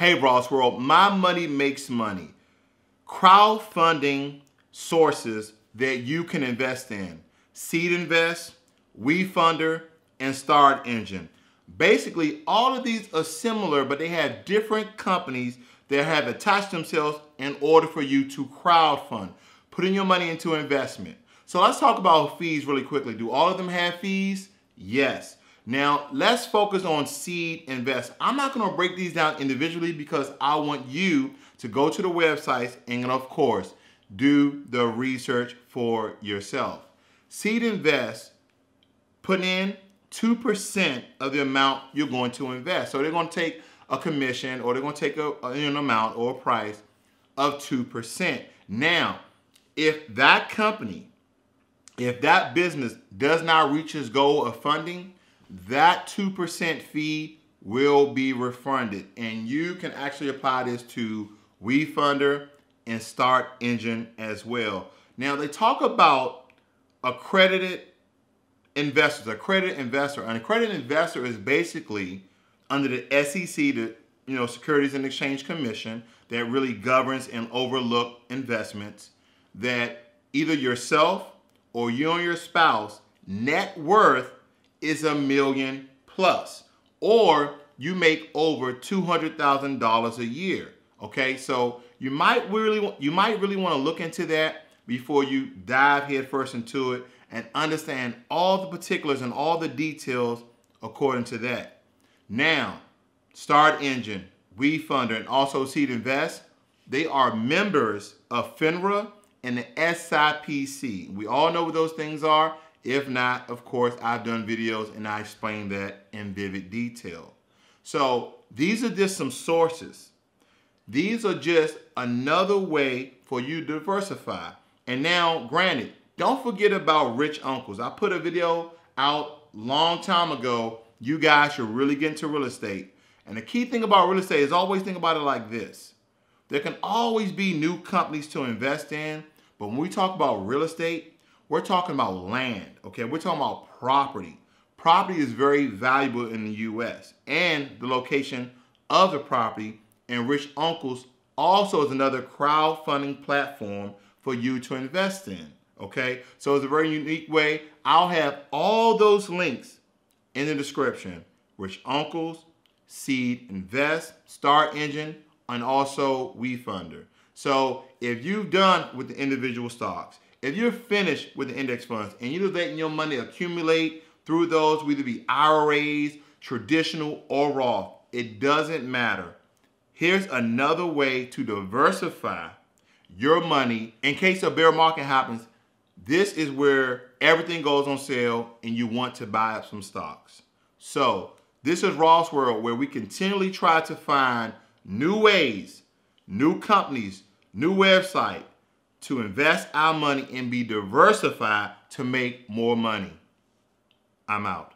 Hey, Ross World, my money makes money. Crowdfunding sources that you can invest in Seed Invest, WeFunder, and Start Engine. Basically, all of these are similar, but they have different companies that have attached themselves in order for you to crowdfund, putting your money into investment. So let's talk about fees really quickly. Do all of them have fees? Yes. Now, let's focus on seed invest. I'm not gonna break these down individually because I want you to go to the websites and of course, do the research for yourself. Seed invest, put in 2% of the amount you're going to invest. So they're gonna take a commission or they're gonna take a, an amount or a price of 2%. Now, if that company, if that business does not reach its goal of funding, that 2% fee will be refunded. And you can actually apply this to WeFunder and Start Engine as well. Now they talk about accredited investors, accredited investor. An accredited investor is basically under the SEC, the you know Securities and Exchange Commission, that really governs and overlook investments. That either yourself or you and your spouse net worth is a million plus, or you make over $200,000 a year. Okay, so you might really you might really want to look into that before you dive headfirst into it and understand all the particulars and all the details according to that. Now, Start Engine, WeFunder, and also Seed Invest, they are members of FINRA and the SIPC. We all know what those things are. If not, of course, I've done videos and I explain that in vivid detail. So these are just some sources. These are just another way for you to diversify. And now, granted, don't forget about rich uncles. I put a video out long time ago. You guys should really get into real estate. And the key thing about real estate is always think about it like this. There can always be new companies to invest in, but when we talk about real estate, we're talking about land, okay? We're talking about property. Property is very valuable in the US and the location of the property and Rich Uncles also is another crowdfunding platform for you to invest in, okay? So it's a very unique way. I'll have all those links in the description. Rich Uncles, Seed Invest, Star Engine, and also WeFunder. So if you've done with the individual stocks, if you're finished with the index funds and you're letting your money accumulate through those, whether it be IRAs, traditional, or Roth, it doesn't matter. Here's another way to diversify your money in case a bear market happens. This is where everything goes on sale and you want to buy up some stocks. So this is Ross World where we continually try to find new ways, new companies, new website, to invest our money and be diversified to make more money. I'm out.